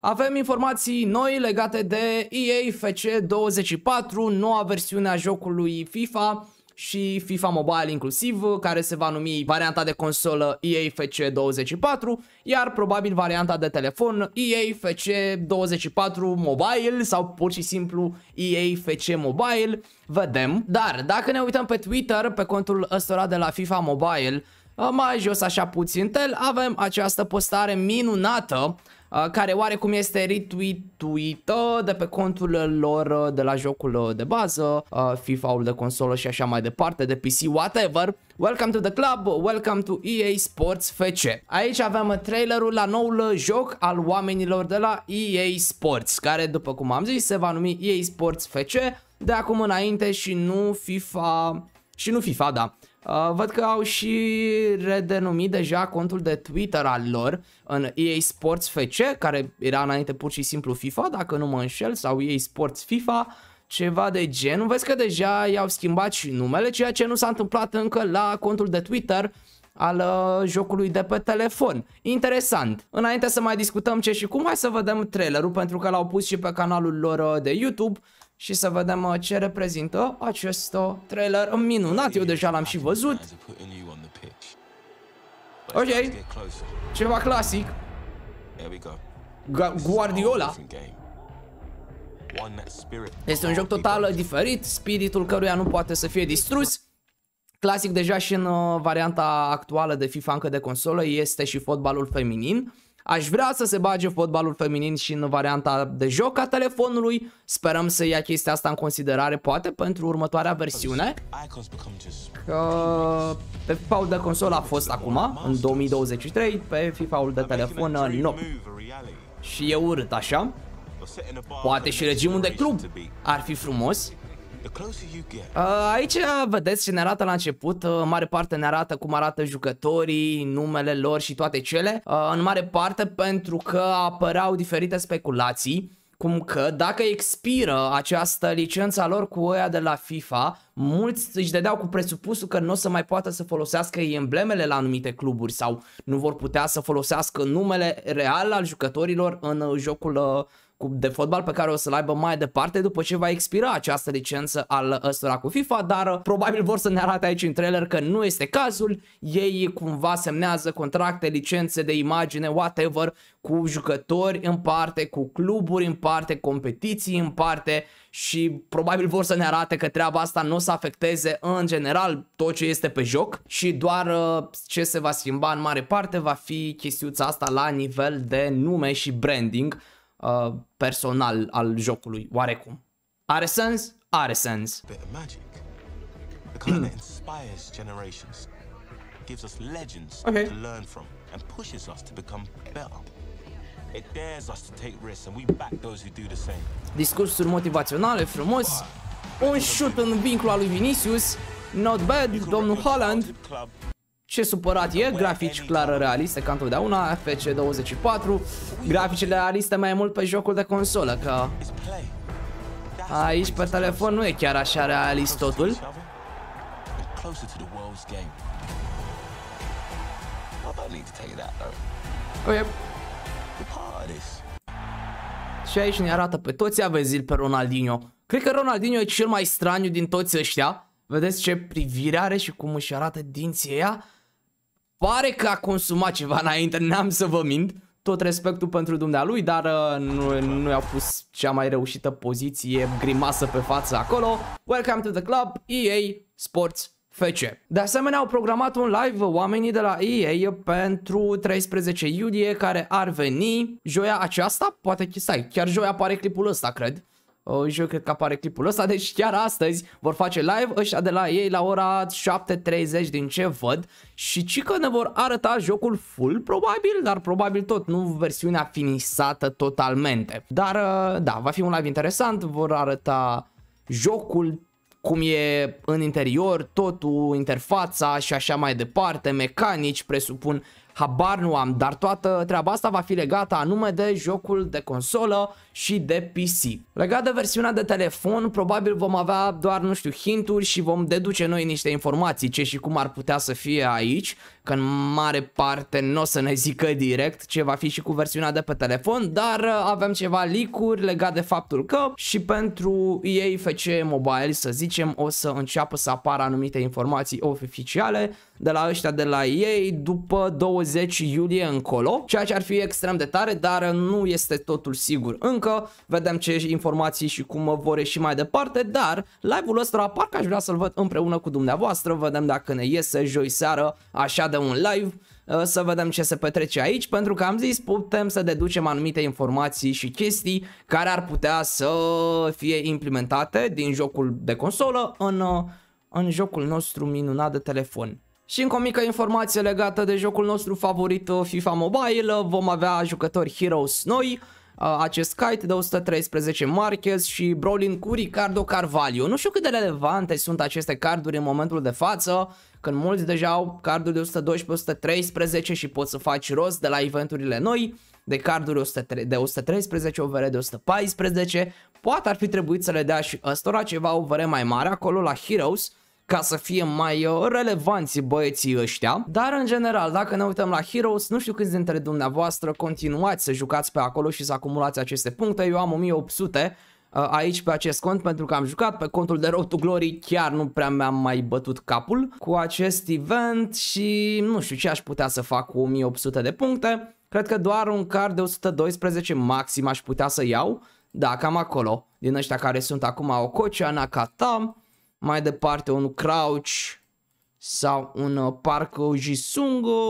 Avem informații noi legate de EA FC24, noua versiune a jocului FIFA și FIFA Mobile inclusiv, care se va numi varianta de consolă EA FC24, iar probabil varianta de telefon EA FC24 Mobile sau pur și simplu EA FC Mobile, vedem. Dar dacă ne uităm pe Twitter, pe contul ăsta de la FIFA Mobile, mai jos așa puțin tel, avem această postare minunată Uh, care oarecum este retweetuită de pe contul lor uh, de la jocul uh, de bază, FIFA-ul de consolă și așa mai departe, de PC, whatever. Welcome to the club, welcome to EA Sports FC. Aici avem trailerul la noul joc al oamenilor de la EA Sports, care după cum am zis se va numi EA Sports FC de acum înainte și nu FIFA și nu FIFA, da. Uh, văd că au și redenumit deja contul de Twitter al lor în EA Sports FC, care era înainte pur și simplu FIFA, dacă nu mă înșel, sau EA Sports FIFA, ceva de gen. Vezi că deja i-au schimbat și numele, ceea ce nu s-a întâmplat încă la contul de Twitter, uh, al uh, jocului de pe telefon. Interesant. Înainte să mai discutăm ce și cum, hai să vedem trailerul pentru că l-au pus și pe canalul lor uh, de YouTube și să vedem uh, ce reprezintă acest uh, trailer minunat. Eu deja l-am și văzut. Ok. Ceva clasic. Guardiola. Este un joc total diferit, spiritul căruia nu poate să fie distrus Clasic deja și în uh, varianta actuală de FIFA încă de consolă este și fotbalul feminin. Aș vrea să se bage fotbalul feminin și în varianta de joc a telefonului. Sperăm să ia chestia asta în considerare, poate, pentru următoarea versiune. Că pe FIFA-ul de consolă a fost acum, în 2023, pe FIFA-ul de telefon, uh, nu. Și e urât, așa. Poate și regimul de club ar fi frumos. Uh, aici vedeți ce ne arată la început, uh, în mare parte ne arată cum arată jucătorii, numele lor și toate cele, uh, în mare parte pentru că apăreau diferite speculații cum că dacă expiră această licență lor cu oia de la FIFA, mulți își dădeau cu presupusul că nu o să mai poată să folosească emblemele la anumite cluburi sau nu vor putea să folosească numele real al jucătorilor în jocul de fotbal pe care o să-l aibă mai departe după ce va expira această licență al ăstora cu FIFA, dar uh, probabil vor să ne arate aici în trailer că nu este cazul, ei cumva semnează contracte, licențe de imagine, whatever, cu jucători în parte, cu cluburi în parte, competiții în parte și probabil vor să ne arate că treaba asta nu o să afecteze în general tot ce este pe joc și doar uh, ce se va schimba în mare parte va fi chestiuța asta la nivel de nume și branding uh, personal al jocului, oarecum. Are sens? Are sens. gives us legends okay. to learn from and pushes us to become better. It dares us to take risks and we back those who do the same. Discursuri motivaționale, frumos, un shoot în al lui Vinicius, not bad, domnul Holland. Ce supărat e, grafici clar realiste ca întotdeauna, FC24 Graficile realiste mai mult pe jocul de consolă, că aici pe telefon nu e chiar așa realist totul Okay. Și aici ne arată pe toți avezil pe Ronaldinho. Cred că Ronaldinho e cel mai straniu din toți ăștia. Vedeți ce privire are și cum își arată dinții ea pare că a consumat ceva înainte, n-am să vă mint. Tot respectul pentru dumnealui, dar uh, nu, nu i-au pus cea mai reușită poziție grimasă pe față acolo. Welcome to the club, EA Sports FC. De asemenea, au programat un live oamenii de la EA pentru 13 iulie, care ar veni joia aceasta, poate stai, chiar joia apare clipul ăsta, cred și eu cred că apare clipul ăsta, deci chiar astăzi vor face live ăștia de la ei la ora 7.30 din ce văd și ci că ne vor arăta jocul full probabil, dar probabil tot, nu versiunea finisată totalmente. Dar ă, da, va fi un live interesant, vor arăta jocul cum e în interior, totul, interfața și așa mai departe, mecanici presupun habar nu am, dar toată treaba asta va fi legată anume de jocul de consolă și de PC. Legat de versiunea de telefon, probabil vom avea doar, nu știu, hinturi și vom deduce noi niște informații ce și cum ar putea să fie aici, că în mare parte nu o să ne zică direct ce va fi și cu versiunea de pe telefon, dar uh, avem ceva licuri legat de faptul că și pentru ei FC Mobile, să zicem, o să înceapă să apară anumite informații oficiale de la ăștia de la ei după 20 20 iulie încolo, ceea ce ar fi extrem de tare, dar nu este totul sigur încă. Vedem ce informații și cum vor ieși mai departe, dar live-ul ăsta parcă aș vrea să-l văd împreună cu dumneavoastră, vedem dacă ne iese joi seară așa de un live uh, să vedem ce se petrece aici, pentru că am zis putem să deducem anumite informații și chestii care ar putea să fie implementate din jocul de consolă în, uh, în jocul nostru minunat de telefon. Și încă o mică informație legată de jocul nostru favorit uh, FIFA Mobile, uh, vom avea jucători Heroes noi, uh, acest kite de 113 Marquez și Brolin cu Ricardo Carvalho. Nu știu cât de relevante sunt aceste carduri în momentul de față, când mulți deja au carduri de 112, 113 și poți să faci rost de la eventurile noi, de carduri de 113, OVR de 114, poate ar fi trebuit să le dea și ăstora ceva OVR mai mare acolo la Heroes, ca să fie mai uh, relevanți băieții ăștia. Dar în general, dacă ne uităm la Heroes, nu știu câți dintre dumneavoastră continuați să jucați pe acolo și să acumulați aceste puncte. Eu am 1800 uh, aici pe acest cont pentru că am jucat pe contul de Road to Glory chiar nu prea mi-am mai bătut capul cu acest event și nu știu ce aș putea să fac cu 1800 de puncte cred că doar un card de 112 maxim aș putea să iau da, cam acolo din ăștia care sunt acum Okocha, Nakata mai departe un Crouch sau un uh, Park Jisungo,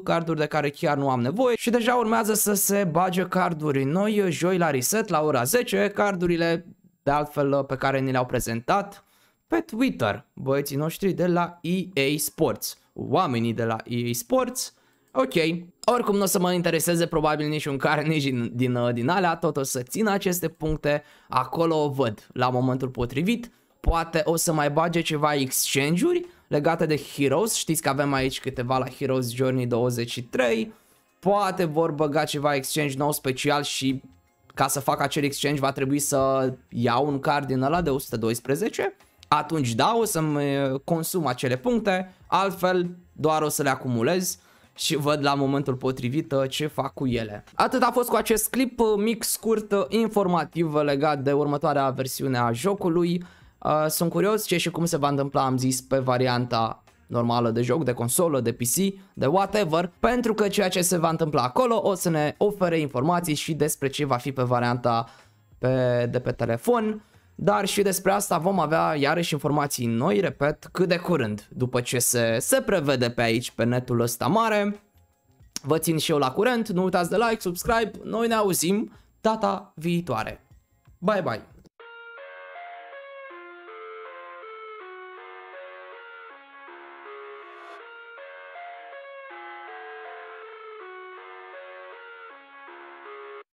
carduri de care chiar nu am nevoie și deja urmează să se bage carduri noi uh, joi la reset la ora 10, cardurile de altfel uh, pe care ni le-au prezentat pe Twitter băieții noștri de la EA Sports, oamenii de la EA Sports, ok, oricum nu o să mă intereseze probabil nici un care, nici din, din, din alea, tot o să țin aceste puncte, acolo o văd la momentul potrivit, Poate o să mai bage ceva exchange-uri legate de Heroes. Știți că avem aici câteva la Heroes Journey 23. Poate vor băga ceva exchange nou special și ca să fac acel exchange va trebui să iau un card din ăla de 112 atunci da, o să-mi eh, consum acele puncte, altfel doar o să le acumulez și văd la momentul potrivit eh, ce fac cu ele. Atât a fost cu acest clip eh, mic, scurt, informativ legat de următoarea versiune a jocului. Uh, sunt curios ce și cum se va întâmpla, am zis, pe varianta normală de joc, de consolă, de PC, de whatever, pentru că ceea ce se va întâmpla acolo o să ne ofere informații și despre ce va fi pe varianta pe, de pe telefon, dar și despre asta vom avea iarăși informații noi, repet, cât de curând, după ce se, se prevede pe aici, pe netul ăsta mare. Vă țin și eu la curent, nu uitați de like, subscribe, noi ne auzim data viitoare. Bye bye!